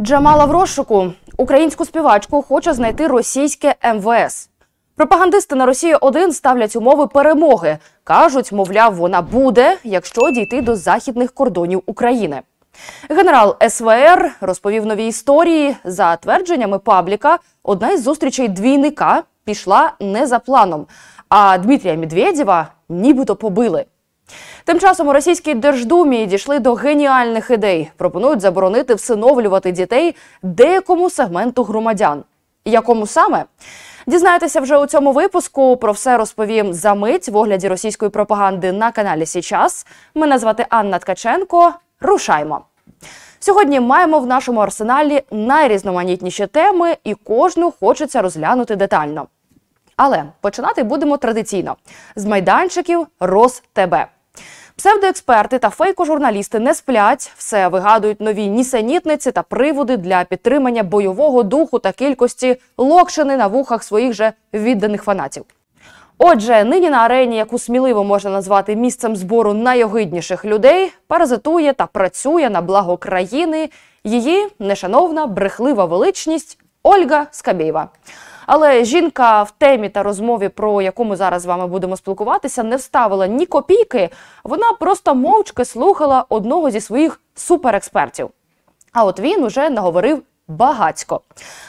Джамала в розшуку українську співачку хоче знайти російське МВС. Пропагандисти на росію 1 ставлять умови перемоги. кажуть, мовляв, вона буде, якщо дійти до західних кордонів України. Генерал СВР розповів нові історії. За твердженнями пабліка, одна із зустрічей двійника пішла не за планом. А Дмитрія Медведєва нібито побили. Тим часом у російській держдумі дійшли до геніальних ідей. Пропонують заборонити всиновлювати дітей деякому сегменту громадян. Якому саме дізнаєтеся вже у цьому випуску? Про все розповім за мить в огляді російської пропаганди на каналі Січас. Мене звати Анна Ткаченко. Рушаймо. Сьогодні маємо в нашому арсеналі найрізноманітніші теми, і кожну хочеться розглянути детально. Але починати будемо традиційно з майданчиків РосТБ. Псевдоексперти та журналісти не сплять, все вигадують нові нісенітниці та приводи для підтримання бойового духу та кількості локшини на вухах своїх же відданих фанатів. Отже, нині на арені, яку сміливо можна назвати місцем збору найогидніших людей, паразитує та працює на благо країни її нешановна брехлива величність Ольга Скабєєва. Але жінка в темі та розмові, про яку ми зараз з вами будемо спілкуватися, не вставила ні копійки. Вона просто мовчки слухала одного зі своїх суперекспертів. А от він уже наговорив. Багацько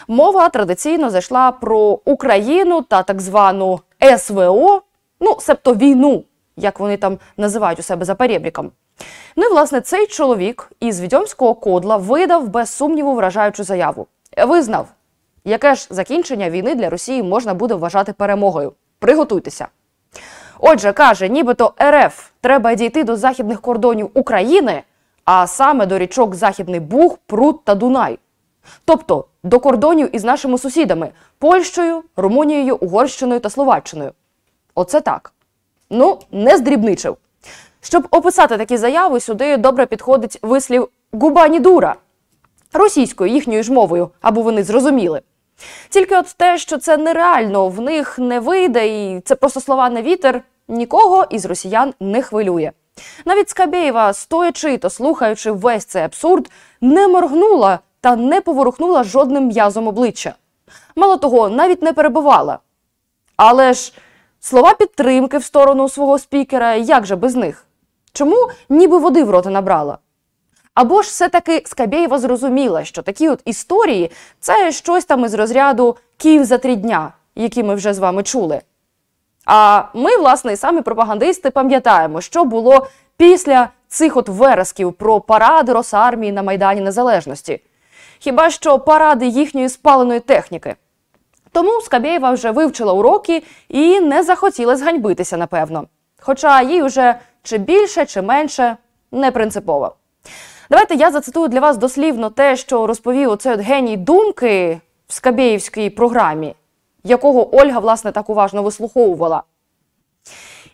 мова традиційно зайшла про Україну та так звану СВО, ну себто війну, як вони там називають у себе за перебріком. Ну і власне цей чоловік із відьомського кодла видав без сумніву вражаючу заяву. Визнав Яке ж закінчення війни для Росії можна буде вважати перемогою? Приготуйтеся. Отже, каже, нібито РФ треба дійти до західних кордонів України, а саме до річок Західний Буг, Прут та Дунай. Тобто до кордонів із нашими сусідами Польщею, Румунією, Угорщиною та Словаччиною. Оце так. Ну, не здрібничив. Щоб описати такі заяви, сюди добре підходить вислів губа дура російською їхньою ж мовою, аби вони зрозуміли. Тільки от те, що це нереально, в них не вийде, і це просто слова на вітер, нікого із росіян не хвилює. Навіть Скабєєва, стоячи та слухаючи весь цей абсурд, не моргнула та не поворухнула жодним м'язом обличчя. Мало того, навіть не перебувала. Але ж слова підтримки в сторону свого спікера, як же без них? Чому ніби води в роти набрала? Або ж все-таки Скабєєва зрозуміла, що такі от історії це щось там із розряду Київ за три дня, які ми вже з вами чули. А ми, власне, і самі пропагандисти пам'ятаємо, що було після цих от вересків про паради Росармії на Майдані Незалежності. Хіба що паради їхньої спаленої техніки. Тому Скабєєва вже вивчила уроки і не захотіла зганьбитися, напевно. Хоча їй уже чи більше, чи менше не принципово. Давайте я зацитую для вас дослівно те, що розповів оцей от геній думки в Скабєївській програмі, якого Ольга власне так уважно вислуховувала.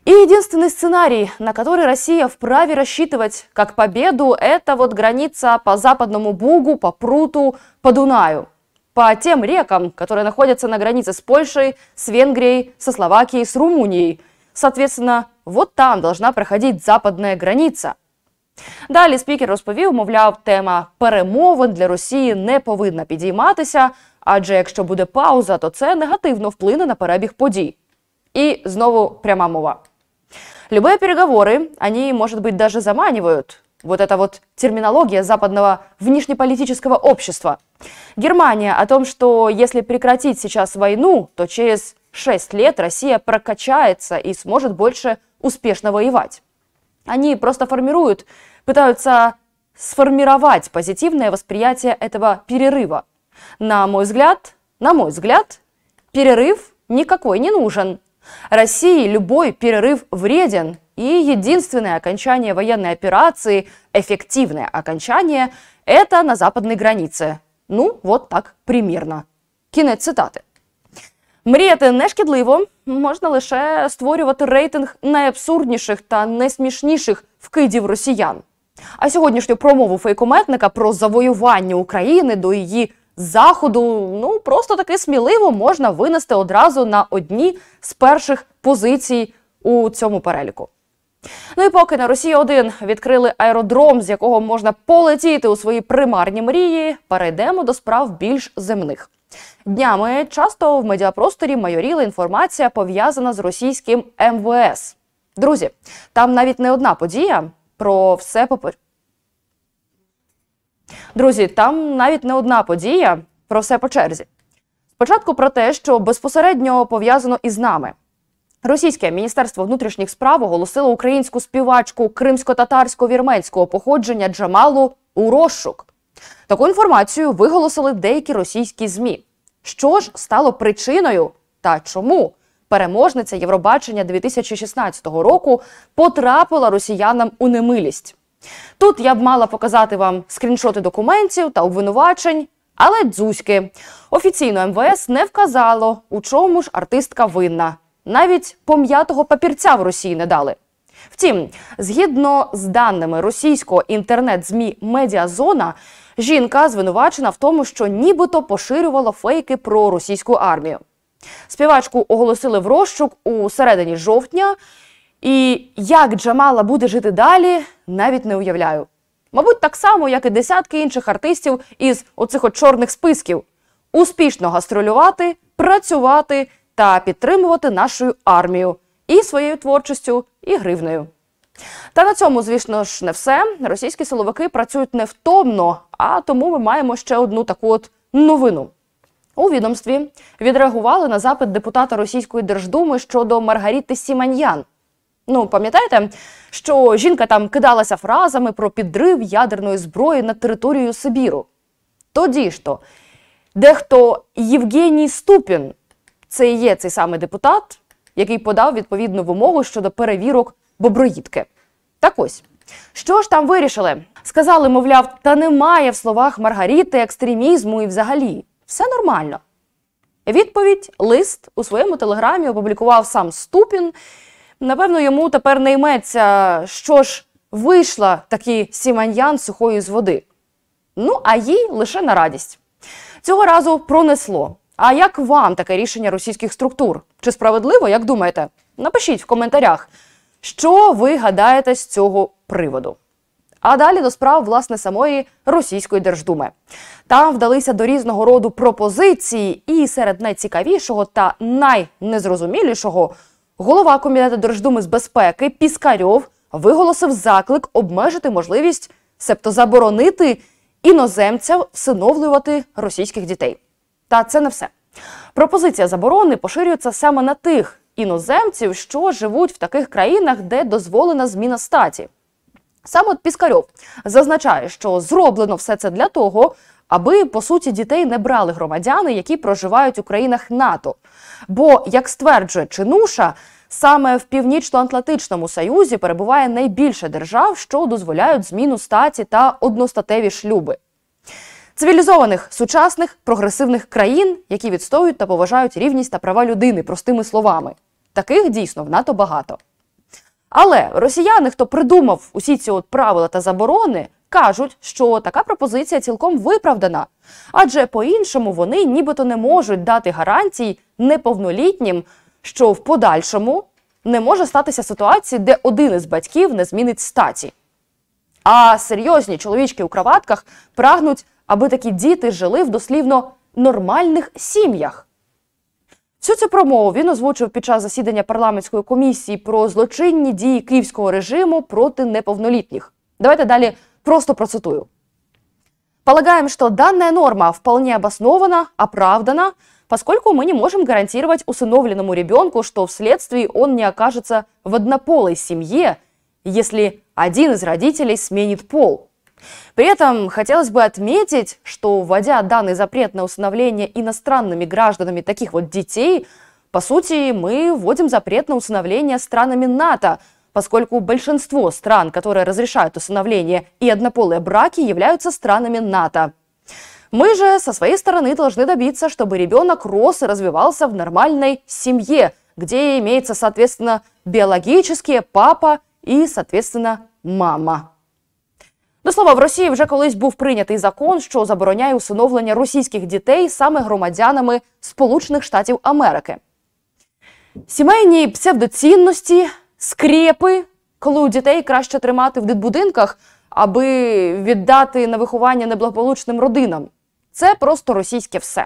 И единственный сценарий, на который Россия вправе рассчитывать как победу, это вот граница по западному Бугу, по Пруту, по Дунаю. По тем рекам, которые находятся на границе с Польшей, с Венгрией, со Словакией, с Румынией. Соответственно, вот там должна проходить западная граница – Далі спікер розповів, мовляв, тема перемовин для Росії не повинна підійматися, адже якщо буде пауза, то це негативно вплине на перебіг подій. І знову пряма мова. Любые переговоры, они, может быть, даже заманивают. Вот это вот терминология западного внешнеполитического общества. Германия о том, что если прекратить сейчас войну, то через 6 лет Россия прокачается и сможет больше успешно воевать. Они просто формируют, пытаются сформировать позитивное восприятие этого перерыва. На мой взгляд, на мой взгляд, перерыв никакой не нужен. России любой перерыв вреден, и единственное окончание военной операции, эффективное окончание, это на западной границе. Ну, вот так примерно. Кинет цитаты. Мріяти нешкідливо можна лише створювати рейтинг найабсурдніших та найсмішніших вкидів росіян. А сьогоднішню промову фейкометника про завоювання України до її заходу ну просто таки сміливо можна винести одразу на одні з перших позицій у цьому переліку. Ну і поки на Росії 1 відкрили аеродром, з якого можна полетіти у свої примарні мрії, перейдемо до справ більш земних. Днями часто в медіапросторі майоріла інформація пов'язана з російським МВС. Ем Друзі, там навіть не одна подія про все попер... Друзі, там навіть не одна подія про все по черзі. Спочатку про те, що безпосередньо пов'язано із нами. Російське міністерство внутрішніх справ оголосило українську співачку кримсько-татарсько-вірменського походження Джамалу у розшук. Таку інформацію виголосили деякі російські змі. Що ж стало причиною та чому переможниця Євробачення 2016 року потрапила росіянам у немилість? Тут я б мала показати вам скріншоти документів та обвинувачень, але дзузьки офіційно МВС не вказало, у чому ж артистка винна. Навіть пом'ятого папірця в Росії не дали. Втім, згідно з даними російського інтернет-змі Медіазона. Жінка звинувачена в тому, що нібито поширювала фейки про російську армію. Співачку оголосили в розшук у середині жовтня, і як Джамала буде жити далі, навіть не уявляю. Мабуть, так само, як і десятки інших артистів із оцих от чорних списків: успішно гастролювати, працювати та підтримувати нашу армію і своєю творчістю, і гривнею. Та на цьому, звісно ж, не все. Російські силовики працюють невтомно, а тому ми маємо ще одну таку от новину. У відомстві відреагували на запит депутата Російської Держдуми щодо Маргаріти Сіманьян. Ну, пам'ятаєте, що жінка там кидалася фразами про підрив ядерної зброї на територію Сибіру? Тоді ж то дехто Євгеній Ступін, це і є цей самий депутат, який подав відповідну вимогу щодо перевірок боброїдки. Так ось. Що ж там вирішили? Сказали, мовляв, та немає в словах Маргаріти екстремізму і взагалі. Все нормально. Відповідь лист у своєму телеграмі опублікував сам Ступін. Напевно, йому тепер не йметься, що ж вийшла такі сіманьян сухої з води. Ну, а їй лише на радість. Цього разу пронесло. А як вам таке рішення російських структур? Чи справедливо, як думаєте? Напишіть в коментарях. Що ви гадаєте з цього приводу? А далі до справ власне самої російської держдуми там вдалися до різного роду пропозиції, і серед найцікавішого та найнезрозумілішого голова комітету держдуми з безпеки Піскарьов виголосив заклик обмежити можливість, себто заборонити іноземцям всиновлювати російських дітей. Та це не все. Пропозиція заборони поширюється саме на тих іноземців, що живуть в таких країнах, де дозволена зміна статі. Саме Піскарьов зазначає, що зроблено все це для того, аби по суті дітей не брали громадяни, які проживають у країнах НАТО. Бо, як стверджує Чинуша, саме в Північно-Атлантичному Союзі перебуває найбільше держав, що дозволяють зміну статі та одностатеві шлюби. Цивілізованих сучасних прогресивних країн, які відстоюють та поважають рівність та права людини, простими словами. Таких дійсно в НАТО багато. Але росіяни, хто придумав усі ці от правила та заборони, кажуть, що така пропозиція цілком виправдана, адже по-іншому вони нібито не можуть дати гарантій неповнолітнім, що в подальшому не може статися ситуації, де один із батьків не змінить статі. А серйозні чоловічки у кроватках прагнуть, аби такі діти жили в дослівно нормальних сім'ях. Всю цю промову він озвучив під час засідання парламентської комісії про злочинні дії київського режиму проти неповнолітніх. Давайте далі просто процитую. Полагаем, что данная норма вполне обоснована, оправдана, поскольку мы не можем гарантировать усыновленному ребенку, что вследствие он не окажется в однополой семье, если один из родителей сменит пол. При этом хотелось бы отметить, что вводя данный запрет на усыновление иностранными гражданами таких вот детей, по сути, мы вводим запрет на усыновление странами НАТО, поскольку большинство стран, которые разрешают усыновление и однополые браки, являются странами НАТО. Мы же со своей стороны должны добиться, чтобы ребенок рос и развивался в нормальной семье, где имеется, соответственно, биологические папа и, соответственно, мама. До слова, в Росії вже колись був прийнятий закон, що забороняє усиновлення російських дітей саме громадянами Сполучених Штатів Америки. Сімейні псевдоцінності, скрепи, коли у дітей краще тримати в дитбудинках, аби віддати на виховання неблагополучним родинам. Це просто російське все.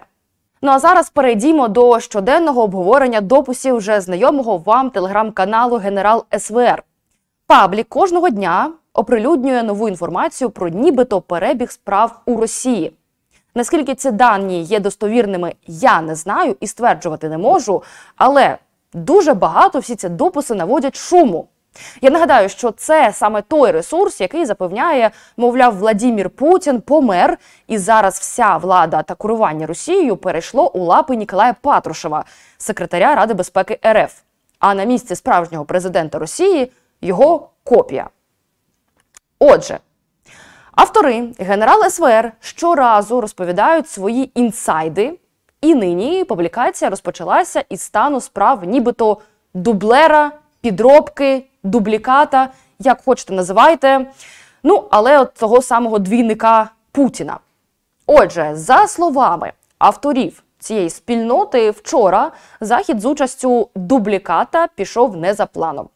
Ну а зараз перейдімо до щоденного обговорення дописів вже знайомого вам телеграм-каналу Генерал СВР. Паблік кожного дня оприлюднює нову інформацію про нібито перебіг справ у Росії. Наскільки ці дані є достовірними, я не знаю і стверджувати не можу, але дуже багато всі ці дописи наводять шуму. Я нагадаю, що це саме той ресурс, який запевняє, мовляв, Владімір Путін помер, і зараз вся влада та керування Росією перейшло у лапи Ніколая Патрушева, секретаря Ради безпеки РФ. А на місці справжнього президента Росії його копія. Отже, автори генерал СВР щоразу розповідають свої інсайди, і нині публікація розпочалася із стану справ, нібито дублера, підробки, дубліката, як хочете називайте. Ну, але от того самого двійника Путіна. Отже, за словами авторів цієї спільноти, вчора захід з участю дубліката пішов не за планом.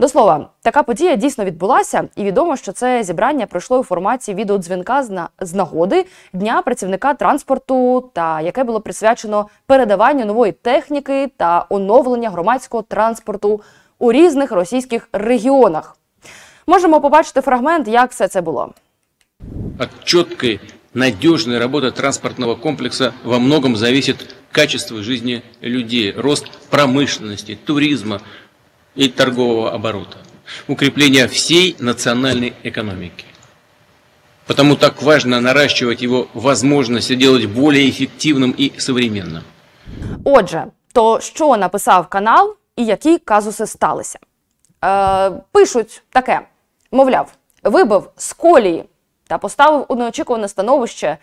До слова, така подія дійсно відбулася, і відомо, що це зібрання пройшло у форматі відеодзвінка з нагоди дня працівника транспорту, та яке було присвячено передаванню нової техніки та оновлення громадського транспорту у різних російських регіонах. Можемо побачити фрагмент, як все це було. От чіткої, надежной работы транспортного комплексу во многом зависит качество жизни людей, рост промышленности, туризму и торгового оборота, укрепление всей национальной экономики. Потому так важно наращивать его возможности делать более эффективным и современным. Отже, то що написав канал і які казуси сталися? Е, Пишуть таке: мовляв, вибив з колії та поставив у неочікуване становище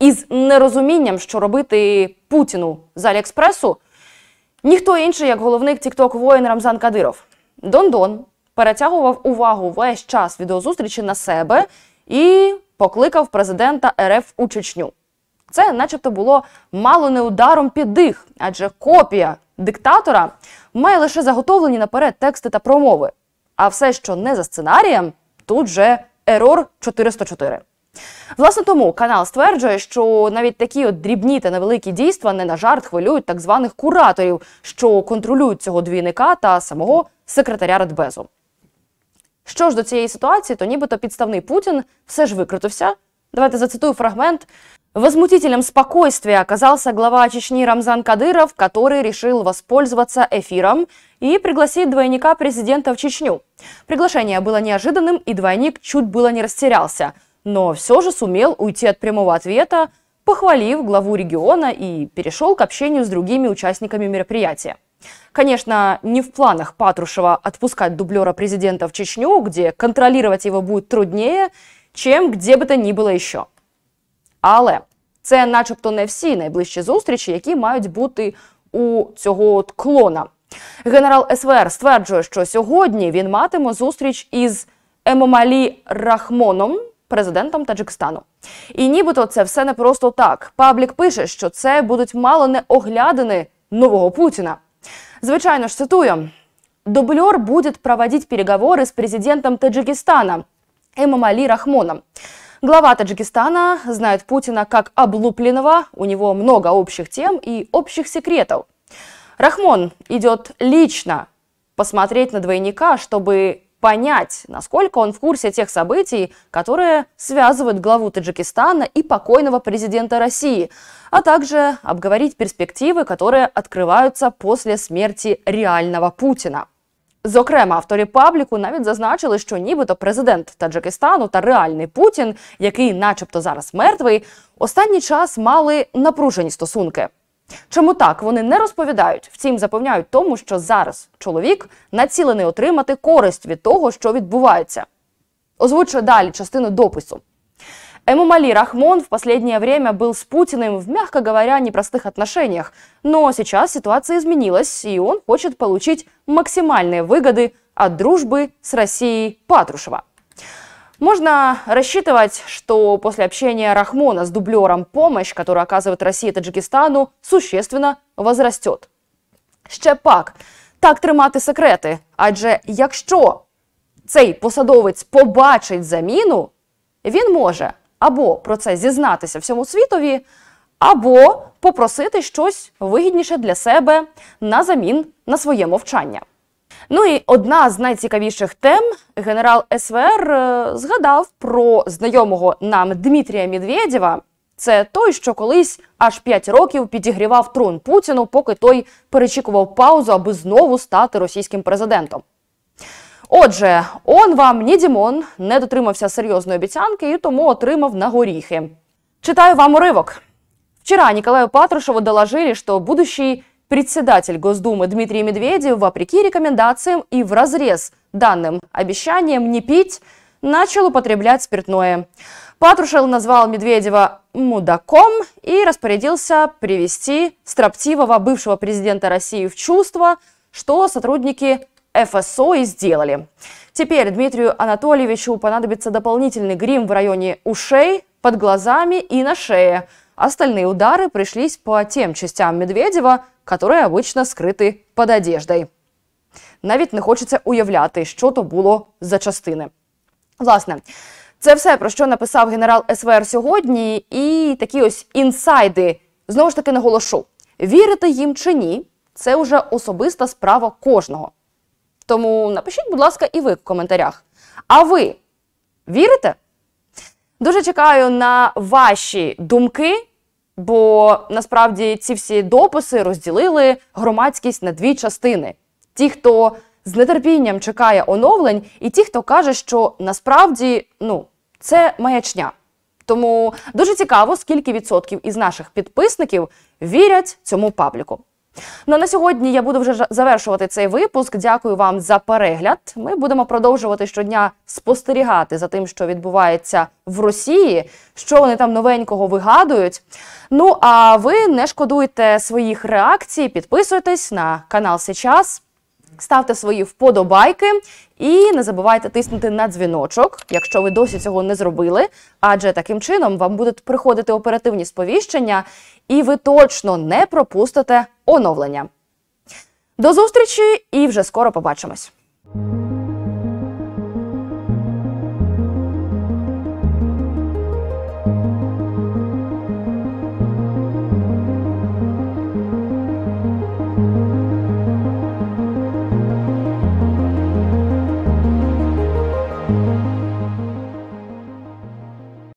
із нерозумінням, що робити Путіну з Аліекспресу, Ніхто інший, як головник тікток воїн Рамзан Кадиров. Дондон перетягував увагу весь час відеозустрічі на себе і покликав президента РФ у Чечню. Це, начебто, було мало не ударом під дих, адже копія диктатора має лише заготовлені наперед тексти та промови. А все, що не за сценарієм, тут же ерор 404. Власне тому канал стверджує, що навіть такі от дрібні та невеликі дійства не на жарт хвилюють так званих кураторів, що контролюють цього двійника та самого секретаря Радбезу. Що ж до цієї ситуації, то нібито підставний Путін все ж викрутився. Давайте зацитую фрагмент. Возмутителем спокойствия оказался глава Чечни Рамзан Кадыров, который решил воспользоваться эфиром и пригласить двойника президента в Чечню. Приглашение было неожиданным, и двойник чуть было не растерялся – но все же сумел уйти от прямого ответа, похвалив главу региона и перешел к общению с другими участниками мероприятия. Конечно, не в планах Патрушева отпускать дублера президента в Чечню, где контролировать его будет труднее, чем где би то ни было. іще. Але це, начебто, не всі найближчі зустрічі, які мають бути у цього от клона. Генерал СВР стверджує, що сьогодні він матиме зустріч із Емомалі Рахмоном. президентом Таджикистану. І нібито це все не просто так. Паблік пише, що це будуть мало не оглядини нового Путіна. Звичайно ж, цитую. Дублер будет проводить переговоры с президентом Таджикистана Эмомали Рахмоном. Глава Таджикистана знает Путина как облупленного, у него много общих тем и общих секретов. Рахмон идет лично посмотреть на двойника, чтобы понять, насколько он в курсе тех событий, которые связывают главу Таджикистана и покойного президента России, а также обговорить перспективы, которые открываються после смерті реального Путіна. Зокрема, авторі пабліку навіть зазначили, що нібито президент Таджикистану та реальний Путін, який, начебто, зараз мертвий, останній час мали напружені стосунки. Чому так вони не розповідають? Втім, запевняють тому, що зараз чоловік націлений отримати користь від того, що відбувається. Озвучу далі частину допису. Эмомали Рахмон в последнее время был с Путиным в, мягко говоря, непростых отношениях, но сейчас ситуация изменилась, и он хочет получить максимальные выгоды от дружбы с Россией Патрушева. Можно рассчитывать, что после общения Рахмона с дублером помощь, которую оказывает Россия Таджикистану, существенно возрастет. Ще пак, так тримати секрети. Адже якщо цей посадовець побачить заміну, він може або про це зізнатися всьому світові, або попросити щось вигідніше для себе на замін на своє мовчання. Ну і одна з найцікавіших тем генерал СВР е, згадав про знайомого нам Дмитрія Медведєва. Це той, що колись аж 5 років підігрівав трон Путіну, поки той перечікував паузу, аби знову стати російським президентом. Отже, он вам ні Дімон не дотримався серйозної обіцянки і тому отримав на горіхи. Читаю вам уривок. Вчера Николаю Патрушеву доложили, що будущий Председатель Госдумы Дмитрий Медведев, вопреки рекомендациям и в вразрез данным обещанием не пить, начал употреблять спиртное. Патрушев назвал Медведева мудаком и распорядился привести строптивого бывшего президента России в чувство, что сотрудники ФСО и сделали. Теперь Дмитрию Анатольевичу понадобится дополнительный грим в районе ушей, под глазами и на шее – Остальные удары пришлись по тем частям Медведева, которые обычно скрыты под одеждой. Навіть не хочеться уявляти, що то було за частини. Власне, це все про що написав генерал СВР сьогодні, і такі ось інсайди знову ж таки наголошу: вірити їм чи ні, це вже особиста справа кожного. Тому напишіть, будь ласка, і ви в коментарях. А ви вірите? Дуже чекаю на ваші думки, бо насправді ці всі дописи розділили громадськість на дві частини: ті, хто з нетерпінням чекає оновлень, і ті, хто каже, що насправді ну, це маячня. Тому дуже цікаво, скільки відсотків із наших підписників вірять цьому пабліку. Ну а на сьогодні я буду вже завершувати цей випуск. Дякую вам за перегляд. Ми будемо продовжувати щодня спостерігати за тим, що відбувається в Росії, що вони там новенького вигадують. Ну а ви не шкодуйте своїх реакцій, підписуйтесь на канал Сейчас. Ставте свої вподобайки і не забувайте тиснути на дзвіночок, якщо ви досі цього не зробили. Адже таким чином вам будуть приходити оперативні сповіщення, і ви точно не пропустите оновлення. До зустрічі і вже скоро побачимось.